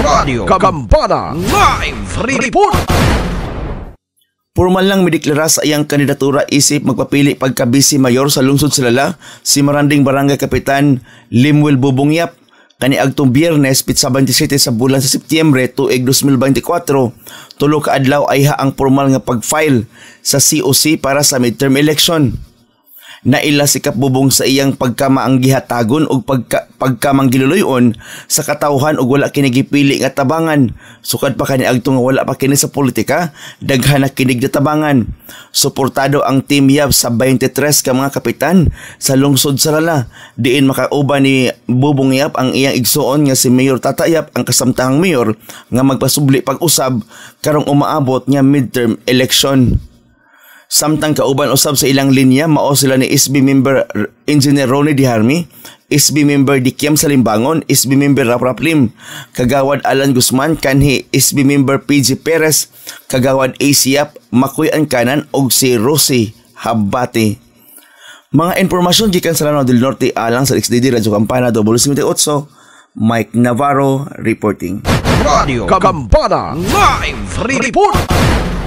Radio Kampana Live Report Formal lang mideklara sa iyang kandidatura isip magpapili pagkabisi mayor sa lungsod Silala si Maranding Barangay Kapitan Limwil Bubongyap kani agtong Biyernes 27 sa bulan sa Setyembre tuig 2024 tulo ka adlaw ay ha ang formal nga pagfile sa COC para sa midterm election na ila si Kapbubong sa iyang pagkamaang gihatagon o pagka, pagkamanggiluloyon sa katawhan o wala kinigipili nga tabangan. Sukad pa kani agtong wala pa kini sa politika, daghan na kinig tabangan. Suportado ang Team Yab sa 23 ka mga kapitan sa lungsod sa Lala. Diin makauba ni Bubong Yap ang iyang igsuon nga si Mayor Tata Yap ang kasamtang mayor nga magpasubli pag-usab karong umaabot nga midterm election. Samtang kauban usab sa ilang linya mao sila ni SB member Engineer Ronnie Diharmi, SB member Dikyam Salimbangon, SB member Lim, Kagawad Alan Guzman, kanhi SB member PG Perez, Kagawad Asiap, Makoy Ankanan og si Rosie Habati. Mga impormasyon gikan sa Lanao del Norte alang sa XDD Radyo Campana w Mike Navarro reporting. Radio Campana Live Report!